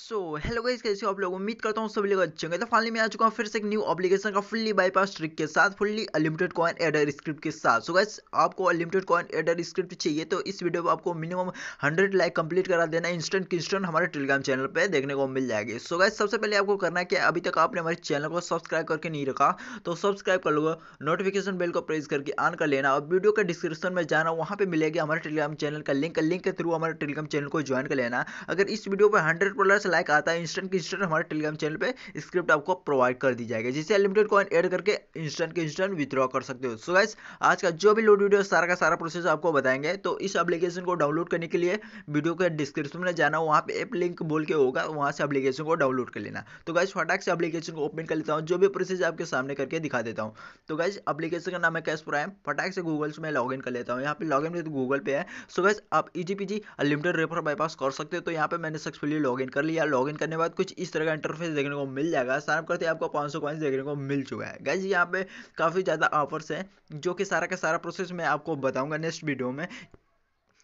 so hello guys कैसे हो आप लोग उम्मीद करता हूँ सभी लोग अच्छे होंगे तो फाइनली मैं आ चुका हूँ फिर से एक न्यू ऑब्लिगेशन का फुल्ली बाईपास ट्रिक के साथ fully unlimited coin adder script के साथ सो so गाइस आपको अनलिमिटेड कॉइन एडर स्क्रिप्ट चाहिए तो इस वीडियो में आपको मिनिमम हंड्रेड लाइक कंप्लीट करा देना इंस्टेंट किस्टेंट हमारे टेलीग्राम चैनल पर देखने को मिल जाएगी सो गाइस सबसे पहले आपको करना है कि अभी तक आपने हमारे चैनल को सब्सक्राइब करके नहीं रखा तो सब्सक्राइब कर लोगों नोटिफिकेशन बेल को प्रेस करके ऑन कर लेना और वीडियो के डिस्क्रिप्शन में जाना वहाँ पर मिलेगी हमारे टेलीग्राम चैनल का लिंक लिंक के थ्रू हमारे टेलीग्राम चैनल को ज्वाइन कर लेना अगर इस वीडियो पर हंड्रेड प्लस लाइक आता है इंस्टेंट के इंस्टेंट हमारे टेलीग्राम चैनल पे स्क्रिप्ट आपको प्रोवाइड कर दी जाएगी जिसे अनलिमिटेड कॉइन एड करके इंस्टेंट के इंस्टेंट विद्रॉ कर सकते हो सो गाइस आज का जो भी लोड वीडियो सारा का सारा प्रोसेस आपको बताएंगे तो इस एप्लीकेशन को डाउनलोड करने के लिए वीडियो के डिस्क्रिप्शन में जाना वहाँ पे एप लिंक बोल के होगा वहाँ से अपलीकेशन को डाउनलोड कर लेना तो गाइज फटाक से अपलीकेशन को ओपन कर लेता हूँ जो भी प्रोसेस आपके सामने करके दिखा देता हूँ तो गाइज अपलीकेशन का नाम है कैश प्राइम फटाक से गूगल से मैं लॉगिन कर लेता हूँ यहाँ पे लॉग इन गूगल पे है सो गाइज आप easy PG unlimited refer bypass कर सकते हो तो यहाँ पे मैंने सक्सेसफुली लॉगिन कर लिया या लॉगिन करने बाद कुछ इस तरह का इंटरफेस देखने को मिल जाएगा साइनअप करते ही आपको पाँच सौ देखने को मिल चुका है गैस यहाँ पे काफ़ी ज़्यादा ऑफर्स हैं जो कि सारा का सारा प्रोसेस मैं आपको बताऊँगा नेक्स्ट वीडियो में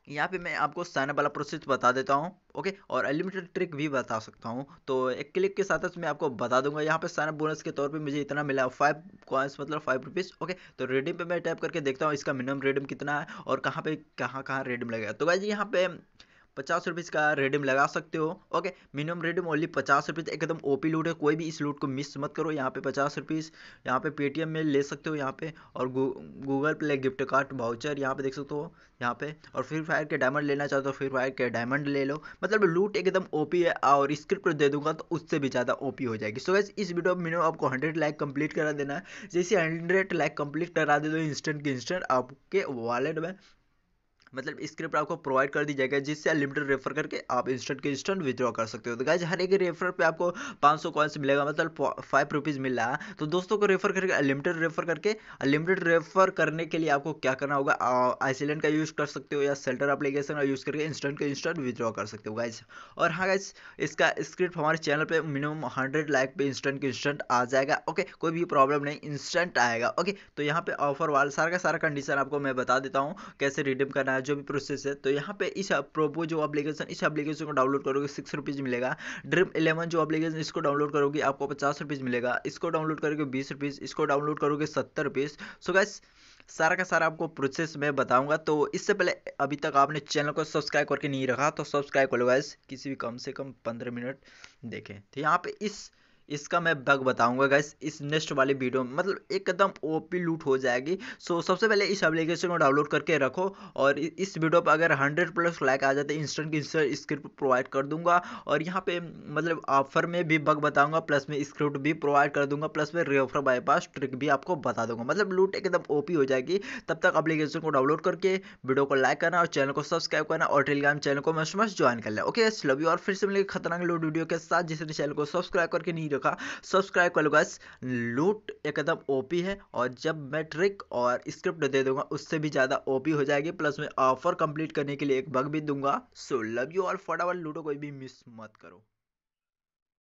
यहाँ पे मैं आपको साइनअप वाला प्रोसेस बता देता हूँ ओके और अनलिमिटेड ट्रिक भी बता सकता हूँ तो एक क्लिक के साथ मैं आपको बता दूंगा यहाँ पे साइनअप बोनस के तौर पे मुझे इतना मिला फाइव कॉइन्स मतलब फाइव रुपीज़ ओके तो रेडिम पे मैं टैप करके देखता हूँ इसका मिनिमम रेडिम कितना है और कहाँ पे कहाँ कहाँ रेडिम लगेगा तो भाई जी यहाँ पे पचास रुपीज़ का रेडीम लगा सकते हो ओके मिनिमम रेडीम ओनली पचास रुपीज़ एकदम ओपी लूट है कोई भी इस लूट को मिस मत करो यहाँ पे पचास रुपीज़ यहाँ पे पेटीएम में ले सकते हो यहाँ पे और गू, Google Play gift card voucher यहाँ पे देख सकते हो यहाँ पे और फ्री फायर के डायमंड लेना चाहते हो फ्री फायर के डायमंड ले लो मतलब लूट एकदम ओपी है और स्क्रिप्ट दे दूंगा तो उससे भी ज़्यादा ओपी हो जाएगी सो गैस इस वीडियो में मिनिमम आपको हंड्रेड लाइक कंप्लीट करा देना है जैसे हंड्रेड लाइक कंप्लीट करा दे दो तो इंस्टेंट के इंस्टेंट आपके वॉलेट में मतलब स्क्रिप्ट आपको प्रोवाइड कर दी जाएगा जिससे अनलिमिटेड रेफर करके आप इंस्टेंट के इंस्टेंट विद्रॉ कर सकते हो तो गाइज हर एक रेफर पे आपको पाँच सौ कॉइन्स मिलेगा मतलब फाइव रुपीज़ मिल रहा है तो दोस्तों को रेफर करके अनलिमिटेड रेफर करके अनलिमिटेड रेफर करने के लिए आपको क्या करना होगा आइसलैंड का यूज़ कर सकते हो या सेल्टर अप्लीकेशन का यूज़ करके इंस्टेंट के इंस्टेंट विद्रॉ कर सकते हो गाइज और हाँ गाइज इसका स्क्रिप्ट हमारे चैनल पर मिनिमम हंड्रेड लाइक पे इंस्टेंट के इंस्टेंट आ जाएगा ओके कोई भी प्रॉब्लम नहीं इंस्टेंट आएगा ओके तो यहाँ पे ऑफर वाला सारा का सारा कंडीशन आपको मैं बता देता हूँ कैसे रिडीम करना है जो भी प्रोसेस है तो यहाँ पे इस प्रोपो जो एप्लीकेशन इस एप्लीकेशन को डाउनलोड करोगे सिक्स रुपीज़ मिलेगा ड्रीम इलेवन जो एप्लीकेशन इसको डाउनलोड करोगे आपको पचास रुपीज़ मिलेगा इसको डाउनलोड करोगे बीस रुपीज़ इसको डाउनलोड करोगे सत्तर रुपीज़ सो गैस सारा का सारा आपको प्रोसेस मैं बताऊंगा तो इससे पहले अभी तक आपने चैनल को सब्सक्राइब करके नहीं रखा तो सब्सक्राइब कर लो गैस किसी भी कम से कम पंद्रह मिनट देखें तो यहाँ पे इस इसका मैं बग बताऊंगा गैस इस नेक्स्ट वाले वीडियो में मतलब एकदम ओपी लूट हो जाएगी सो सबसे पहले इस एप्लीकेशन को डाउनलोड करके रखो और इस वीडियो पर अगर हंड्रेड प्लस लाइक आ जाते इंस्टेंट इंस्टेंट स्क्रिप्ट प्रोवाइड कर दूंगा और यहाँ पे मतलब ऑफर में भी बग बताऊंगा प्लस में स्क्रिप्ट भी प्रोवाइड कर दूंगा प्लस में रेफर बाईपास ट्रिक भी आपको बता दूंगा मतलब लूट एकदम ओ हो जाएगी तब तक अपलीकेशन को डाउनलोड करके वीडियो को लाइक करना और चैनल को सब्सक्राइब करना और टेलीग्राम चैनल को मस्ट मस्ट ज्वाइन कर लें ओके लव यू और फिर से मिलेंगे खतरनाक लूट वीडियो के साथ जिसने चैनल को सब्सक्राइब करके नहीं वीडियो का सब्सक्राइब कर लो लूट एकदम ओपी है और जब मैं ट्रिक और स्क्रिप्ट दे दूंगा उससे भी ज़्यादा ओपी हो जाएगी प्लस मैं ऑफर कंप्लीट करने के लिए एक बग भी दूंगा सो लव यू और फटाफट लूटो कोई भी मिस मत करो